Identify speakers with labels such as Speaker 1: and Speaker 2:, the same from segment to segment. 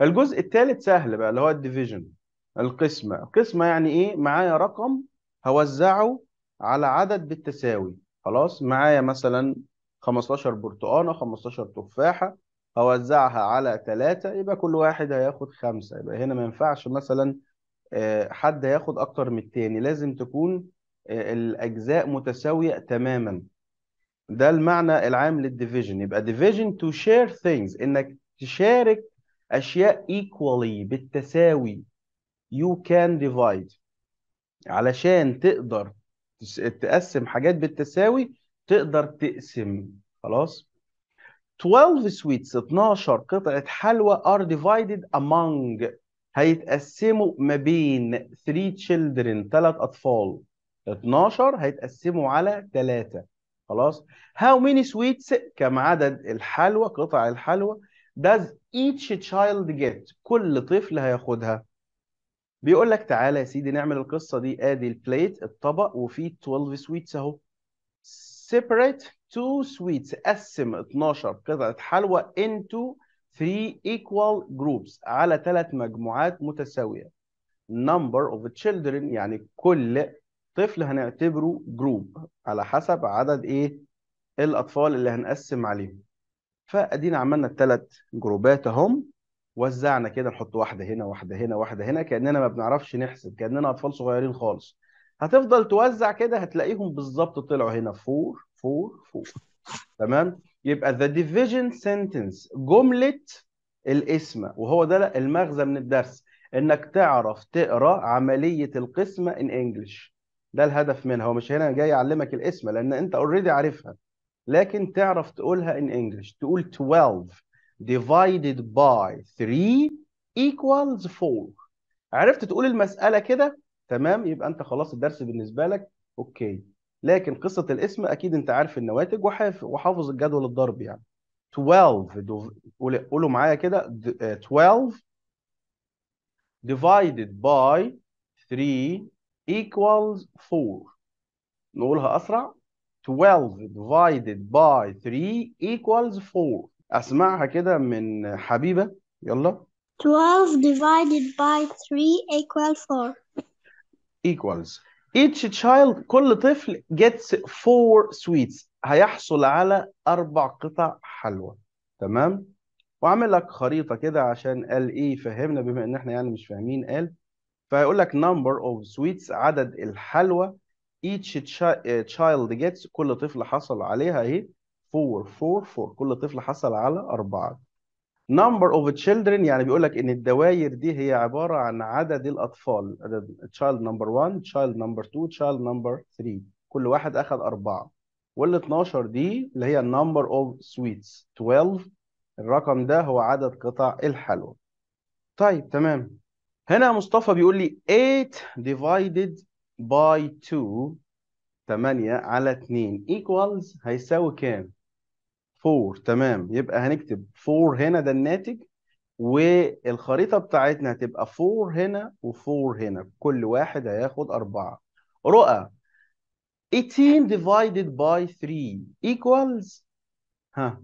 Speaker 1: الجزء الثالث سهل بقى اللي هو الديفيجن القسمة القسمة يعني ايه معايا رقم هوزعه على عدد بالتساوي خلاص معايا مثلا 15 برتقانة 15 تفاحة هوزعها على 3 يبقى كل واحد هياخد 5 يبقى هنا ما ينفعش مثلا آه، حد هياخد اكتر من التاني لازم تكون آه، الاجزاء متساوية تماما ده المعنى العام للديفيجن يبقى ديفيجن تو شير ثينجز انك تشارك اشياء equally بالتساوي you can divide علشان تقدر تقسم حاجات بالتساوي تقدر تقسم خلاص 12 sweets 12 قطعة حلوى are divided among هيتقسموا ما بين 3 children 3 أطفال 12 هيتقسموا على 3 خلاص how many sweets كم عدد الحلوى قطع الحلوى does each child get كل طفل هياخدها بيقول لك تعالى يا سيدي نعمل القصه دي ادي البليت الطبق وفيه 12 سويتس اهو separate two sweets قسم 12 قطعه حلوى into three equal groups على ثلاث مجموعات متساويه number of children يعني كل طفل هنعتبره جروب على حسب عدد ايه الاطفال اللي هنقسم عليهم فادينا عملنا الثلاث جروبات اهم وزعنا كده نحط واحده هنا واحده هنا واحده هنا كاننا ما بنعرفش نحسب كاننا اطفال صغيرين خالص هتفضل توزع كده هتلاقيهم بالظبط طلعوا هنا 4 4 4 تمام يبقى ذا ديفيجن سنتنس جمله القسمه وهو ده المغزى من الدرس انك تعرف تقرا عمليه القسمه ان انجلش ده الهدف منها هو مش هنا جاي يعلمك القسمه لان انت اوريدي عارفها لكن تعرف تقولها in English تقول 12 divided by 3 equals 4 عرفت تقول المسألة كده تمام يبقى انت خلاص الدرس بالنسبة لك اوكي لكن قصة الاسم اكيد انت عارف النواتج وحافظ الجدول الضرب يعني 12 قولوا معايا كده 12 آه، divided by 3 equals 4 نقولها اسرع 12 divided by 3 equals 4 اسمعها كده من حبيبة يلا 12 divided by 3 equals 4 equals each child كل طفل gets 4 sweets هيحصل على أربع قطع حلوى تمام وعامل لك خريطة كده عشان قال إيه فهمنا بما إن إحنا يعني مش فاهمين قال فهيقول لك number of sweets عدد الحلوى each eh, child gets كل طفل حصل عليها ايه 4 4 4 كل طفل حصل على أربعة number of children يعني بيقول لك ان الدوائر دي هي عبارة عن عدد الأطفال child number 1 child number 2 child number 3 كل واحد أخذ أربعة وال 12 دي اللي هي number of sweets 12 الرقم ده هو عدد قطع الحلوى طيب تمام هنا مصطفى بيقول لي 8 divided باي 2 8 على 2 equals هيساوي كام؟ 4 تمام يبقى هنكتب 4 هنا ده الناتج والخريطة بتاعتنا هتبقى 4 هنا و4 هنا كل واحد هياخد 4 رؤى 18 divided by 3 equals ها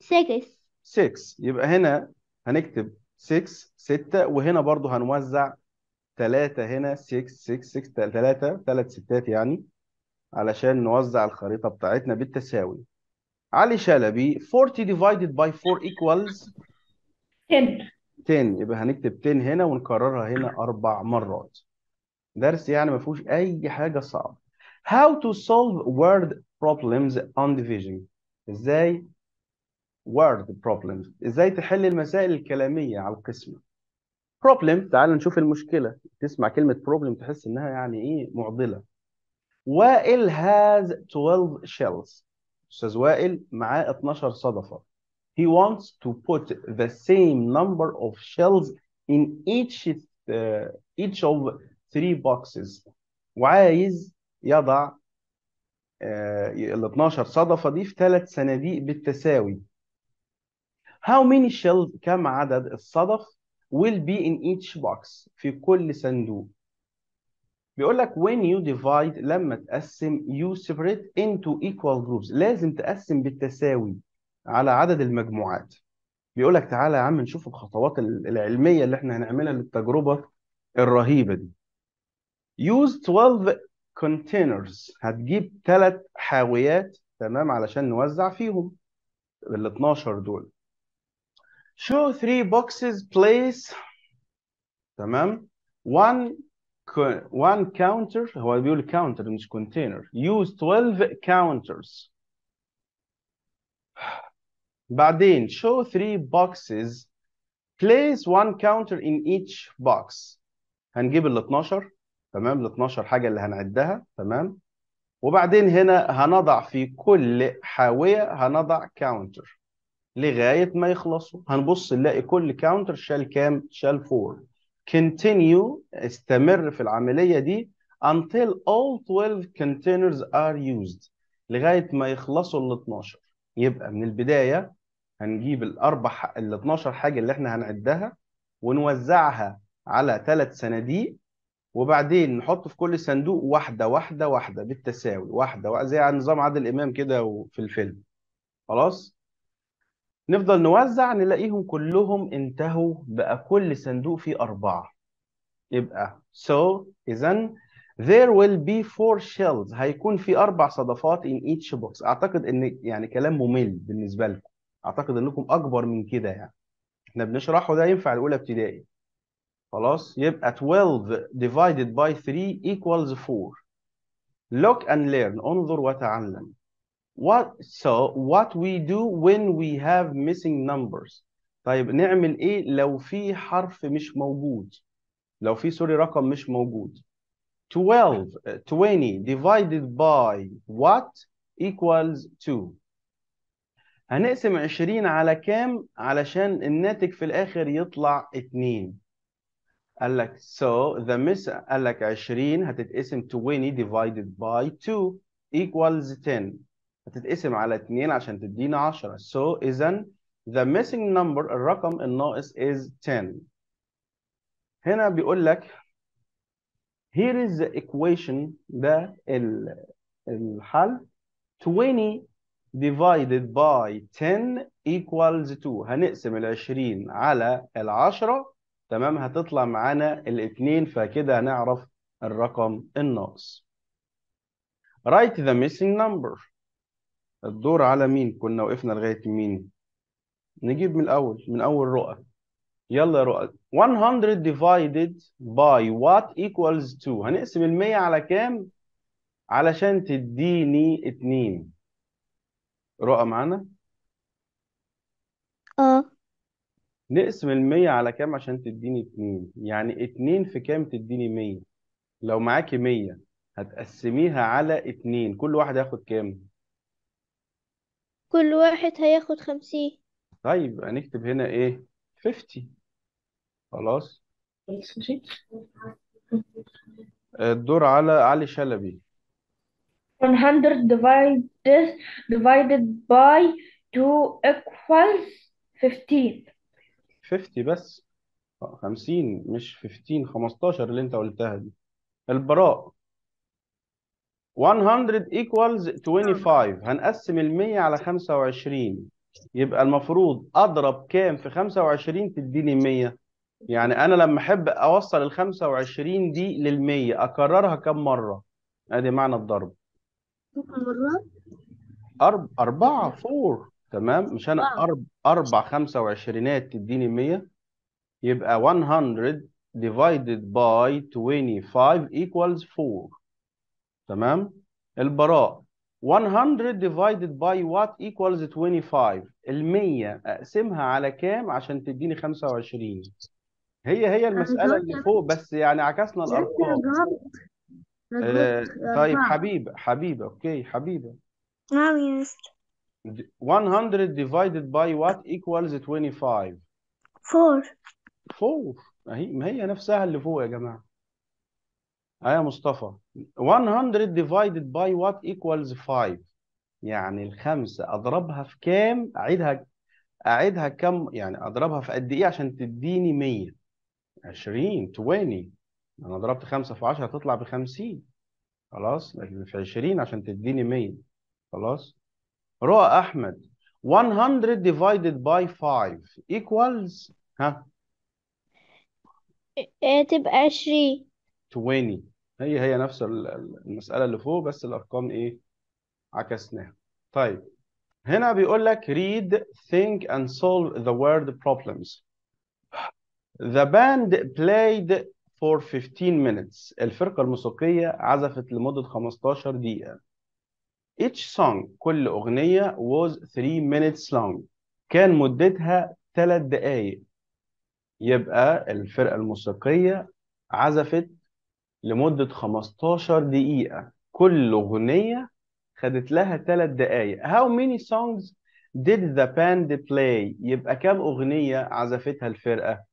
Speaker 1: 6 uh, 6 يبقى هنا هنكتب 6 6 وهنا برضو هنوزع 3 هنا 6 6 6 3 3 ستات يعني علشان نوزع الخريطة بتاعتنا بالتساوي علي شلبي 40 divided by 4 equals 10 10 يبقى هنكتب 10 هنا ونكررها هنا أربع مرات درس يعني ما فيهوش أي حاجة صعبة How to solve word problems on division إزاي word problems ازاي تحل المسائل الكلاميه على القسمه problem تعال نشوف المشكله تسمع كلمه problem تحس انها يعني ايه معضله وائل has 12 shells استاذ وائل معاه 12 صدفه he wants to put the same number of shells in each uh, each of three boxes وعايز يضع آه، ال 12 صدفه دي في ثلاث صناديق بالتساوي How many shells كم عدد الصدف will be in each box في كل صندوق بيقول لك when you divide لما تقسم you separate into equal groups لازم تقسم بالتساوي على عدد المجموعات بيقول لك تعالى يا عم نشوف الخطوات العلميه اللي احنا هنعملها للتجربه الرهيبه دي use 12 containers هتجيب ثلاث حاويات تمام علشان نوزع فيهم ال 12 دول show three boxes place تمام one one counter هو بيقول counter مش container use 12 counters بعدين show three boxes place one counter in each box هنجيب ال 12 تمام ال 12 حاجه اللي هنعدها تمام وبعدين هنا هنضع في كل حاويه هنضع كاونتر لغايه ما يخلصوا هنبص نلاقي كل كاونتر شال كام شال 4 continue استمر في العمليه دي until all 12 containers are used لغايه ما يخلصوا ال 12 يبقى من البدايه هنجيب الاربع ال 12 حاجه اللي احنا هنعدها ونوزعها على ثلاث صناديق وبعدين نحط في كل صندوق واحده واحده واحده بالتساوي واحده, واحدة زي نظام عادل امام كده في الفيلم خلاص نفضل نوزع نلاقيهم كلهم انتهوا بقى كل صندوق فيه أربعة يبقى so إذا there will be four shells هيكون في أربع صدفات in each box أعتقد إن يعني كلام ممل بالنسبة لكم أعتقد إنكم أكبر من كده يعني إحنا بنشرحه ده ينفع الأولى ابتدائي خلاص يبقى 12 divided by 3 equals 4 look and learn انظر وتعلم what so what we do when we have missing numbers طيب نعمل ايه لو في حرف مش موجود لو في سوري رقم مش موجود 12 20 divided by what equals 2 هنقسم 20 على كام علشان الناتج في الاخر يطلع 2 قال لك so the miss قال لك 20 هتتقسم 20 divided by 2 equals 10 هتتقسم على 2 عشان تدينا 10 so اذا the missing number الرقم الناقص is 10 هنا بيقول لك here is the equation ده الحل 20 divided by 10 equals 2 هنقسم ال 20 على ال 10 تمام هتطلع معانا الاثنين فكده هنعرف الرقم الناقص write the missing number الدور على مين كنا وقفنا لغايه مين نجيب من الاول من اول رؤى يلا يا رؤى 100 divided by what equals 2 هنقسم ال 100 على كام علشان تديني 2 رؤى معانا اه نقسم ال 100 على كام عشان تديني 2 يعني 2 في كام تديني 100 لو معاكي 100 هتقسميها على 2 كل واحد ياخد كام كل واحد هياخد خمسين طيب هنكتب هنا ايه 50 خلاص الدور على علي شلبي 100 divided divided by 2 equals 15 50 بس 50 مش 15 15 اللي انت قلتها دي البراء 100 equals 25 نعم. هنقسم ال 100 على 25 يبقى المفروض اضرب كام في 25 تديني 100 يعني انا لما احب اوصل ال 25 دي لل 100 اكررها كام مره ادي معنى الضرب مرات أرب... أربعة فور تمام مش أنا أرب... أربع خمسة وعشرينات تديني 100 يبقى 100 divided by 25 equals 4 تمام البراء 100 divided by what equals 25 ال 100 اقسمها على كام عشان تديني 25 هي هي المسألة اللي فوق بس يعني عكسنا الأرقام آه، آه، طيب حبيبة حبيبة أوكي حبيبة نعم يا مستر 100 divided by what equals 25 4 4 ما هي نفسها اللي فوق يا جماعة ايه يا مصطفى 100 divided by what equals 5 يعني الخمسة أضربها في كام أعيدها أعيدها كم يعني أضربها في قد إيه عشان تديني 100 20 20 أنا ضربت 5 في 10 هتطلع ب 50 خلاص لكن في 20 عشان تديني 100 خلاص رؤى أحمد 100 divided by 5 equals ها إيه، تبقى 20 20 هي هي نفس المسألة اللي فوق بس الأرقام إيه عكسناها طيب هنا بيقول لك read think and solve the word problems the band played for 15 minutes الفرقة الموسيقية عزفت لمدة 15 دقيقة each song كل أغنية was 3 minutes long كان مدتها 3 دقايق يبقى الفرقة الموسيقية عزفت لمدة 15 دقيقة كل أغنية خدت لها 3 دقايق How many songs did the band play يبقى كام أغنية عزفتها الفرقة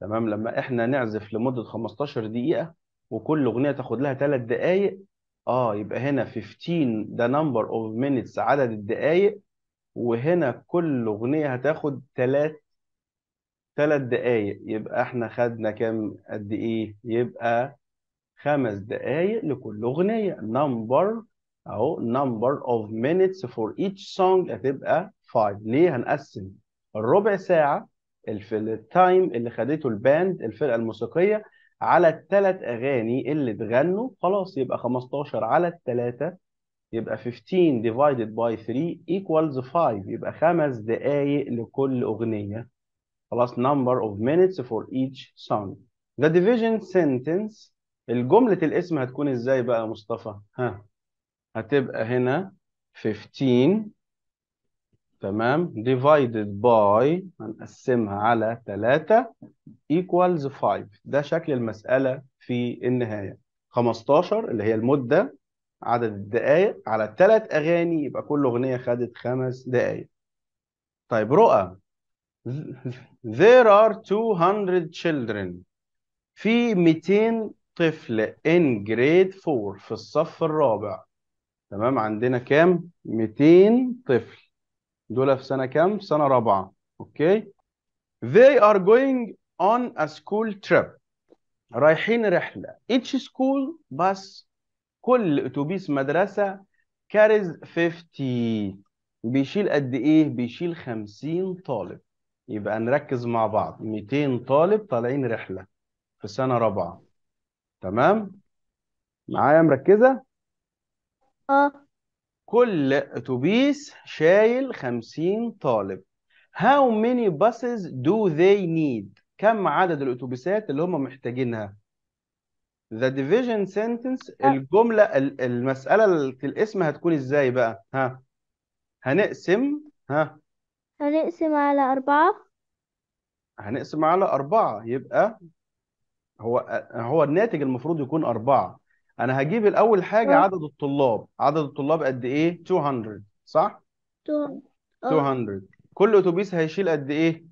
Speaker 1: تمام لما احنا نعزف لمدة 15 دقيقة وكل أغنية تاخد لها 3 دقايق اه يبقى هنا 15 the number of minutes عدد الدقايق وهنا كل أغنية هتاخد 3 ثلاث دقايق يبقى احنا خدنا كام قد ايه يبقى خمس دقايق لكل اغنيه نمبر اهو number of minutes for each song هتبقى 5 ليه هنقسم الربع ساعه التايم اللي خدته الباند الفرقه الموسيقيه على التلات اغاني اللي اتغنوا خلاص يبقى 15 على التلاتة يبقى 15 divided by 3 equals 5 يبقى خمس دقايق لكل اغنيه خلاص number of minutes for each son. the division sentence الجملة الاسم هتكون ازاي بقى يا مصطفى ها هتبقى هنا 15 تمام divided by هنقسمها على 3 equals 5 ده شكل المسألة في النهاية 15 اللي هي المدة عدد الدقائق على ثلاث أغاني يبقى كل أغنية خدت خمس دقائق طيب رؤى There are 200 children. في 200 طفل in grade 4 في الصف الرابع. تمام عندنا كام؟ 200 طفل. دول في سنة كام؟ سنة رابعة. اوكي؟ They are going on a school trip. رايحين رحلة. Each school bus كل اتوبيس مدرسة carries 50 بيشيل قد ايه؟ بيشيل 50 طالب. يبقى نركز مع بعض 200 طالب طالعين رحلة في سنة رابعة تمام معايا مركزة اه كل اتوبيس شايل 50 طالب How many buses do they need كم عدد الاتوبيسات اللي هم محتاجينها The division sentence آه. الجملة المسألة الاسم هتكون ازاي بقى ها هنقسم ها هنقسم على أربعة هنقسم على أربعة يبقى هو هو الناتج المفروض يكون أربعة أنا هجيب الأول حاجة أه. عدد الطلاب عدد الطلاب قد إيه؟ 200 صح؟ اه 200 كل أتوبيس هيشيل قد إيه؟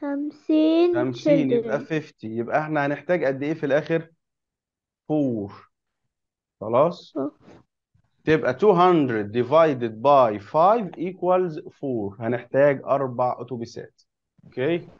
Speaker 1: خمسين 50 يبقى 50 يبقى إحنا هنحتاج قد إيه في الآخر؟ 4 خلاص؟ أه. تبقى 200 divided by 5 equals 4 هنحتاج اربع اتوبيسات اوكي okay.